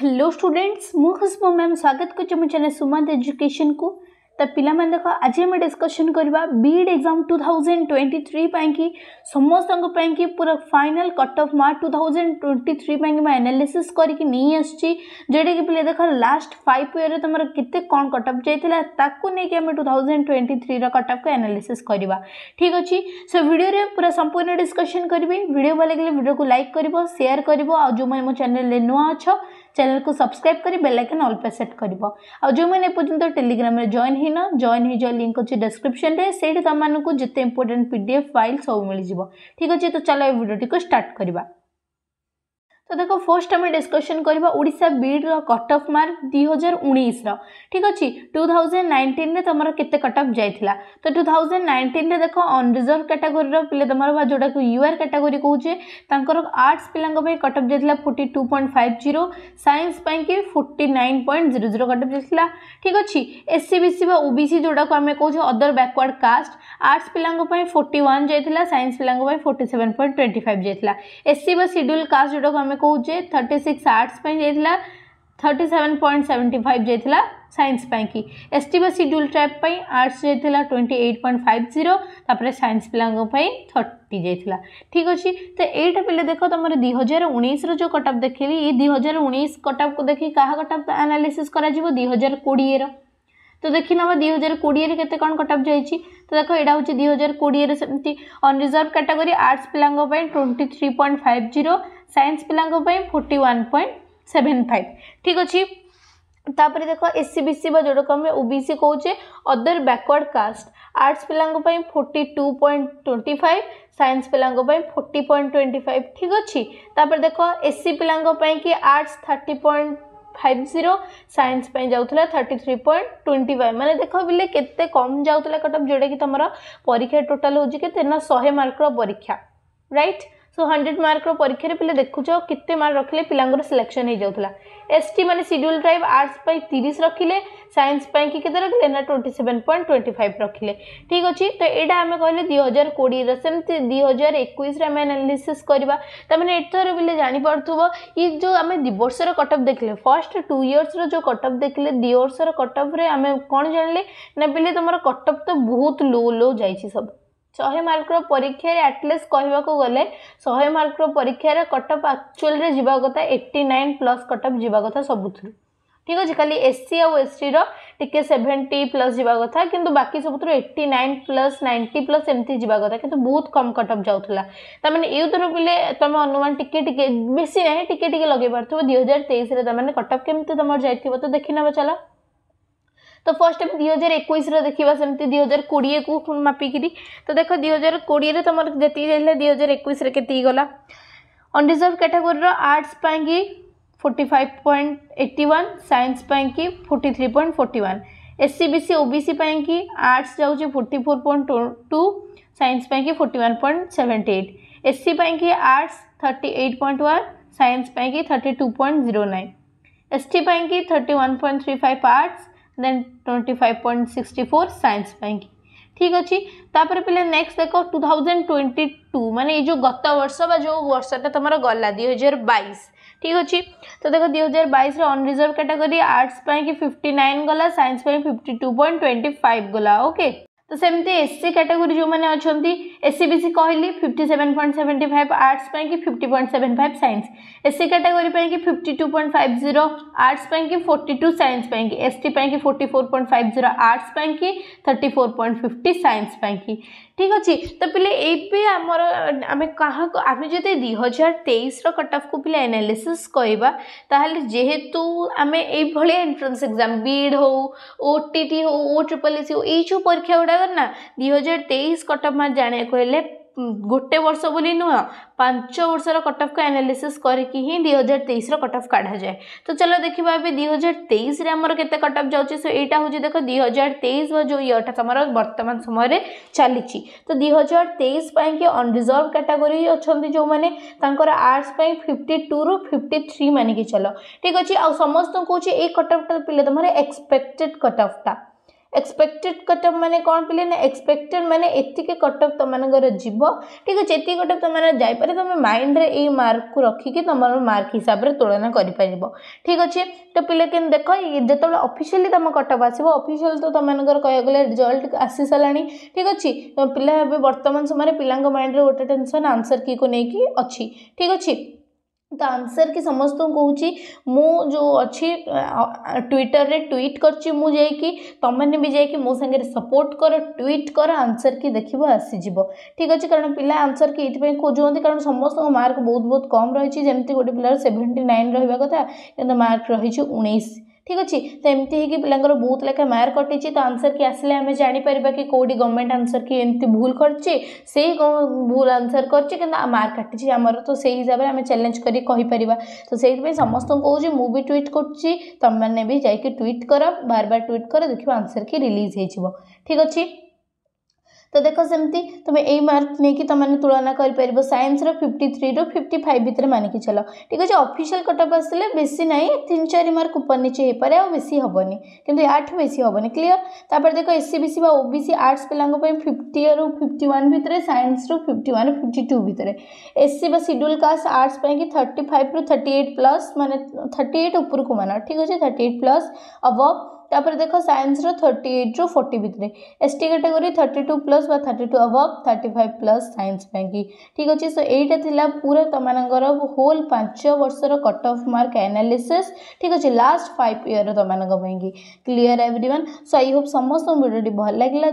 hello students मुझु ma'am स्वागत कर करमंत education को तो पाने आज आम डिस्कसन करवा BEd exam two thousand twenty three पाई समस्त कि पूरा final cut off mark two thousand twenty three मैं एनालीसीस करें जोटा कि पे देख लास्ट फाइव इयर तुम कितने कौन कटअफ जाइए ताकि two thousand twenty three cut off को एनालीसीस करवा ठीक अच्छे सो भिडियो पूरा संपूर्ण डिस्कसन करी भिड भल लगे को लाइक कर सेयार कर आज जो मो चेल नुआ अच्छा चैनल को सब्सक्राइब कर बेल आइकन ऑल पे सेट कर आ जो मैंने एपर्त टेलीग्राम जॉइन ना जॉइन हो जाओ लिंक अच्छे डेस्क्रिप्शन में से तुमको जिते इंपोर्टां पीडीएफ फाइल सब मिल जाव ठीक अच्छे तो चलो ये भिडियो टी स्टार्ट करवा ତ ଦେଖ ଫାର୍ଷ୍ଟ ଆମେ ଡିସ୍କସନ୍ କରିବା ଓଡ଼ିଶା ବିଡ଼୍ର କଟ୍ ଅଫ୍ ମାର୍କ ଦୁଇ ହଜାର ଉଣେଇଶର ଠିକ୍ ଅଛି ଟୁ ଥାଉଜେଣ୍ଡ ନାଇଣ୍ଟିନ୍ରେ ତୁମର କେତେ କଟ୍ ଅଫ୍ ଯାଇଥିଲା ତ ଟୁ ଥାଉଜେଣ୍ଡ ନାଇଣ୍ଟିନ୍ରେ ଦେଖ ଅନରିଜର୍ଭ କାଟାଗୋରୀର ପିଲା ତୁମର ବା ଯେଉଁଟାକୁ ୟୁ ଆର୍ କାଟାଗୋରୀ କହୁଛେ ତାଙ୍କର ଆର୍ଟ୍ସ ପିଲାଙ୍କ ପାଇଁ କଟ୍ ଅଫ୍ ଯାଇଥିଲା forty two point five zero science ପାଇଁକି forty nine point zero zero cut off ଯାଇଥିଲା ଠିକ୍ ଅଛି ଏସ୍ ସି ବି ସି ବା ଓ ବି ସି ଯେଉଁଟାକୁ ଆମେ କହୁଛେ ଅଦର ବ୍ୟାକୱାର୍ଡ଼ କାଷ୍ଟ ଆର୍ଟ୍ସ ପିଲାଙ୍କ ପାଇଁ ଫୋର୍ଟି ୱାନ୍ ଯାଇଥିଲା ସାଇନ୍ସ ପିଲାଙ୍କ ପାଇଁ forty seven point twenty five ଯାଇଥିଲା ଏସ୍ ସି ବା ସିଡ୍ୟୁଲ୍ କାଷ୍ଟ ଯେଉଁଟାକୁ ଆମେ କହୁଛେ थर्टी सिक्स आर्ट्स जाइला thirty seven point seventy five जाइला সাইন্স পাইকি এসটি বা সিডুল ট্রাইব পাই আর্টস যাই twenty eight point five zero তাপরে সাইন্স পিলাঙ্ক পাই থর্টি যাই ঠিক অছি তো এইটা পিলে দেখ তোমার দুই হাজার উনিশর যে কটআপ দেখেলি এই দুই হাজার উনিশ কটআপ দেখি কাহা কটআপ আনালিসিস করা যাব দুই হাজার কোড়িয়ের তো দেখি নেব দুই হাজার কোড়িয়ের কেতে কোণ কটআপ যাইছি তো দেখো এটা হচ্ছে দুই হাজার কোড়িয়ের সেমতি অনরিজর্ভ ক্যাটাগোরি আর্টস পিলাঙ্ক পাই twenty three point five zero science ପିଲାଙ୍କ ପାଇଁ forty one point seven five ଠିକ୍ ଅଛି ତାପରେ ଦେଖ ଏସ୍ ସି ବି ସି ବା ଯେଉଁଟାକୁ ଆମେ ଓ ବି ସି କହୁଛେ ଅଦର ବ୍ୟାକୱାର୍ଡ଼ କାଷ୍ଟ ଆର୍ଟ୍ସ ପିଲାଙ୍କ ପାଇଁ forty two point twenty five science ପିଲାଙ୍କ ପାଇଁ ଫୋର୍ଟି ପଏଣ୍ଟ ଟ୍ୱେଣ୍ଟି ଫାଇଭ୍ ଠିକ୍ ଅଛି ତାପରେ ଦେଖ ଏସ୍ ସି ପିଲାଙ୍କ ପାଇଁ କି arts thirty point five zero science ପାଇଁ ଯାଉଥିଲା thirty three point twenty five ମାନେ ଦେଖ ବୋଲେ କେତେ କମ୍ ଯାଉଥିଲା କଟଅଫ୍ ଯେଉଁଟାକି ତୁମର ପରୀକ୍ଷା ଟୋଟାଲ୍ ହେଉଛି କେତେ ନା ଶହେ ମାର୍କର ପରୀକ୍ଷା ରାଇଟ୍ সো হন্ড্রেড মার্কর পরীক্ষার পিলা দেখুছ কেতে মার্ক রাখলে পিলাঙ্কর সিলেকশন হয়ে যাওয়া এসটি মানে সিডুল ট্রাইব আর্টস পাই তিরিশ রাখলে সাইন্স পাই কি কেতে রাখলে না twenty seven point twenty five রাখলে ঠিক আছে তো এটা আমি কহিলে দুই হাজার কোড়িয়ের সেমতি দুই হাজার একুশে আমি আনালিসিস করা তাহলে এথর পিলে জাঁপারথব ই যে আমি দুই বর্ষর কটঅফ দেখলে ফার্স্ট টু ইয়র্সর যে কটঅফ দেখলে দুই বর্ষর কটঅফরে আমি কোণ জাঁলে না পিলে তোমার কটঅফ তো বহুত লো লো যাইছি সব ଶହେ ମାର୍କର ପରୀକ୍ଷାରେ ଆଟଲିଷ୍ଟ କହିବାକୁ ଗଲେ ଶହେ ମାର୍କର ପରୀକ୍ଷାରେ କଟଅଫ୍ ଆକ୍ଚୁଆଲିରେ ଯିବା କଥା ଏଇଟି ନାଇନ୍ ପ୍ଲସ୍ କଟଅଫ୍ ଯିବା କଥା ସବୁଥିରୁ ଠିକ୍ ଅଛି ଖାଲି ଏସ୍ ସି ଆଉ ଏସ୍ଟିର ଟିକେ ସେଭେଣ୍ଟି ପ୍ଲସ୍ ଯିବା କଥା କିନ୍ତୁ ବାକି ସବୁଥିରୁ eighty nine plus ninety plus ଏମିତି ଯିବା କଥା କିନ୍ତୁ ବହୁତ କମ୍ କଟଅଫ୍ ଯାଉଥିଲା ତାମାନେ ଏଇଥିରୁ ପିଲେ ତୁମେ ଅନୁମାନ ଟିକେ ଟିକେ ବେଶୀ ନାହିଁ ଟିକେ ଟିକେ ଲଗେଇ ପାରୁଥିବ ଦୁଇ ହଜାର ତେଇଶରେ ତାମାନେ କଟଅଫ୍ କେମିତି ତୁମର ଯାଇଥିବ ତ ଦେଖିନେବ ଚାଲ तो फर्स्ट आम दुई हजार एक देखा सेमती दुई हजार कोड़े को मापिकी तो देख दुई हजार कोड़े तुम जी रहा दुई हजार एक के गला अनडिजर्व कैटेगोरी आर्ट्स की forty five point eighty science की forty three point forty one S C B C O B C कि आर्ट्स जाऊँच forty four point two two science कि forty one point seventy eight S C arts thirty eight point one science कि thirty two point zero nine S T कि thirty one point three five arts then twenty five point sixty four science ପାଇଁକି ଠିକ୍ ଅଛି ତାପରେ ପିଲା next ଦେଖ two thousand twenty two ମାନେ ଏଇ ଯେଉଁ ଗତ ବର୍ଷ ବା ଯେଉଁ ବର୍ଷଟା ତୁମର ଗଲା ଦୁଇ ହଜାର ବାଇଶ ଠିକ୍ ଅଛି ତ ଦେଖ ଦୁଇ ହଜାର ବାଇଶରେ ଅନରିଜର୍ଭ କାଟାଗୋରୀ ଆର୍ଟ୍ସ ପାଇଁକି ଫିଫ୍ଟି ନାଇନ୍ ଗଲା ସାଇନ୍ସ ପାଇଁ fifty two point twenty five ଗଲା ଓକେ तो सेमती एस सी कैटेगोरी जो मैंने अच्छा एस सी बी सी कहली fifty seven point seventy five arts कि fifty point seven five science S C category कि fifty two point five zero arts कि फोर्टी टू सैंस कि एस टी कि forty four point five zero arts कि thirty four point fifty science ଠିକ୍ ଅଛି ତ ପିଲେ ଏବେ ଆମର ଆମେ କାହାକୁ ଆମେ ଯଦି ଦୁଇ ହଜାର ତେଇଶର କଟ୍ ଅଫ୍କୁ ପିଲା ଏନାଲିସିସ୍ କରିବା ତାହେଲେ ଯେହେତୁ ଆମେ ଏଇଭଳିଆ ଏଣ୍ଟ୍ରାନ୍ସ ଏକ୍ଜାମ୍ ବିଇଡ଼ ହଉ ଓ ଟି ଟି ହଉ ଓ ଟ୍ରିପଲ୍ ଏସ୍ ହଉ ଏଇ ଯେଉଁ ପରୀକ୍ଷା ଗୁଡ଼ାକ ନା ଦୁଇ ହଜାର ତେଇଶ କଟ୍ ଅଫ୍ ମାର୍କ ଜାଣିବାକୁ ହେଲେ ଗୋଟେ ବର୍ଷ ବୋଲି ନୁହଁ ପାଞ୍ଚ ବର୍ଷର କଟଅଫ୍କୁ ଆନାଲିସିସ୍ କରିକି ହିଁ ଦୁଇ ହଜାର ତେଇଶର କଟଅଫ୍ କାଢ଼ାଯାଏ ତ ଚାଲ ଦେଖିବା ଏବେ ଦୁଇ ହଜାର ତେଇଶରେ ଆମର କେତେ କଟଅଫ୍ ଯାଉଛି ସୋ ଏଇଟା ହେଉଛି ଦେଖ ଦୁଇ ହଜାର ତେଇଶର ଯେଉଁ ଇୟର୍ଟା ତୁମର ବର୍ତ୍ତମାନ ସମୟରେ ଚାଲିଛି ତ ଦୁଇ ହଜାର ତେଇଶ ପାଇଁକି ଅନରିଜର୍ଭ କାଟାଗୋରୀ ଅଛନ୍ତି ଯେଉଁମାନେ ତାଙ୍କର ଆର୍ଟ୍ସ ପାଇଁ ଫିଫ୍ଟି ଟୁରୁ ଫିଫ୍ଟି থ্রি মানিকি চলো ঠিক আছে আর সমস্ত কৌছে এই কটঅফটা পিলে তোমার এক্সপেক্টেড কটঅফটা ଏକ୍ସପେକ୍ଟେଡ୍ କଟଅଫ୍ ମାନେ କ'ଣ ପିଲେ ନା ଏକ୍ସପେକ୍ଟେଡ୍ ମାନେ ଏତିକି କଟଅଫ୍ ତୁମମାନଙ୍କର ଯିବ ଠିକ୍ ଅଛି ଏତିକି କଟଅଫ୍ ତୁମମାନେ ଯାଇପାରେ ତୁମେ ମାଇଣ୍ଡରେ ଏଇ ମାର୍କକୁ ରଖିକି ତୁମର ମାର୍କ ହିସାବରେ ତୁଳନା କରିପାରିବ ଠିକ୍ ଅଛି ତ ପିଲେ କିନ୍ତୁ ଦେଖ ଯେତେବେଳେ ଅଫିସିଆଲି ତୁମ କଟଅଫ୍ ଆସିବ ଅଫିସିଆଲ ତ ତୁମମାନଙ୍କର କହିବାକୁ ଗଲେ ରିଜଲ୍ଟ ଆସିସାରିଲାଣି ଠିକ୍ ଅଛି ପିଲା ଏବେ ବର୍ତ୍ତମାନ ସମୟରେ ପିଲାଙ୍କ ମାଇଣ୍ଡରେ ଗୋଟେ ଟେନସନ୍ ଆନ୍ସର୍ କିକୁ ନେଇକି ଅଛି ଠିକ୍ ଅଛି तो आंसर की समस्त तो कौच मुझे अच्छी ट्विटर रे ट्वीट करी मुझे तुमने भी जाकि मो संगे सपोर्ट कर ट्वीट कर आंसर की देख आसीज ठीक अच्छे कारण पिला आंसर की ये खोजुं कारण समस्त मार्क बहुत बहुत कम रही है जमी गोटे पिलार सेवेन्टी नाइन रहा कथा कि मार्क रही उ ठीक अच्छे तो एमती है कि पिला बहुत लेखा मार्क कटिचे तो आंसर की आसे आम जापर कि कौटी गवर्नमेंट आंसर की एमती भूल कर भूल आंसर कर मार्क काटी आमर तो से हिसाब से चैलेंज कर तो से समस्त कौन मुँह भी ट्विट कर ट्विट कर बार बार ट्विट कर देखिए आंसर की रिलीज हो ठीक अच्छे तो देख सेमती तुम्हें यही मार्क नहीं कि तुमने तुलना कर सैंसर फिफ्टी थ्री रू फिफ्टी फाइव भितर मानिक चल ठीक अच्छे अफिसील कटअप आस बेस ना तीन चार मार्क ऊपर नीचे हो पाए आ बेसी हेनी कि आठ बेस हेनी क्लीयर तापर देख S C C O B C arts पे फिफ्टी रू फिफ्टी वन भितर सैंस रू फिफ्टी वन फिफ्टी टू भितर S C scheduled caste arts कि थर्टी फाइव रू थर्ट प्लस मैंने थर्टी एट उपरकू मान ठीक अच्छे थर्टी एट प्लस अबव ᱛᱟપર ᱫᱮᱠᱷᱚ ᱥᱟᱭᱱᱥ ᱨᱚ 38 ᱨᱚ 40 ᱵᱤᱛᱨᱮ ᱮᱥᱴᱤ ᱠᱮᱴᱮᱜᱚᱨᱤ 32 ᱯᱞᱟᱥ ᱟᱨ 32 ᱟᱵᱚᱵ 35 ᱯᱞᱟᱥ ᱥᱟᱭᱱᱥ ᱵᱟᱝᱜᱤ ᱴᱷᱤᱠ ᱦᱚᱪᱤ ᱥᱚ ᱮᱭᱴᱟ ᱛᱷᱤᱞᱟ ᱯᱩᱨᱟ ᱛᱚᱢᱟᱱᱟᱜᱚᱨᱚ ᱦᱚᱞ ᱯᱟᱪᱷᱚ ᱵᱟᱨᱥᱚᱨᱚ ᱠᱚᱴᱚᱯᱷ ᱢᱟᱨᱠ ᱮᱱᱟᱞᱤᱥᱤᱥ ᱴᱷᱤᱠ ᱦᱚᱪᱤ ᱞᱟᱥᱴ 5 ᱭᱟᱨᱚ ᱛᱚᱢᱟᱱᱟᱜᱚ ᱵᱟᱝᱜᱤ ᱠᱞᱤᱭᱟᱨ ᱮᱵᱨᱤᱣᱚᱱ ᱥᱚ ᱟᱭ ᱦᱚᱯ ᱥᱚᱢᱚᱥᱚᱱ ᱵᱤᱰᱤᱭᱚ ᱵᱷᱚᱞ ᱞᱟᱜᱤᱞᱟ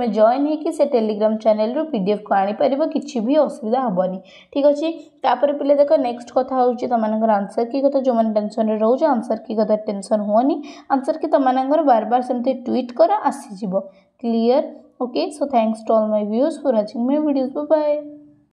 મે જોઈન હે કે સે ટેલિગ્રામ ચેનલ રૂ પીડીએફ કાણી પરibou કીચી ભી અસુવિધા હોબની ઠીક હોચી તાપર પિલે દેખો નેક્સ્ટ કથા હોઉચી તમનંગર આન્સર કી કતો જો મન ટેન્શન રે રહો જો આન્સર કી કતો ટેન્શન હોવા ની આન્સર કી તમનંગર બાર બાર સમતે ટ્વીટ કરો આસી જિબો clear okay so thanks to all my views for reaching my videos bye by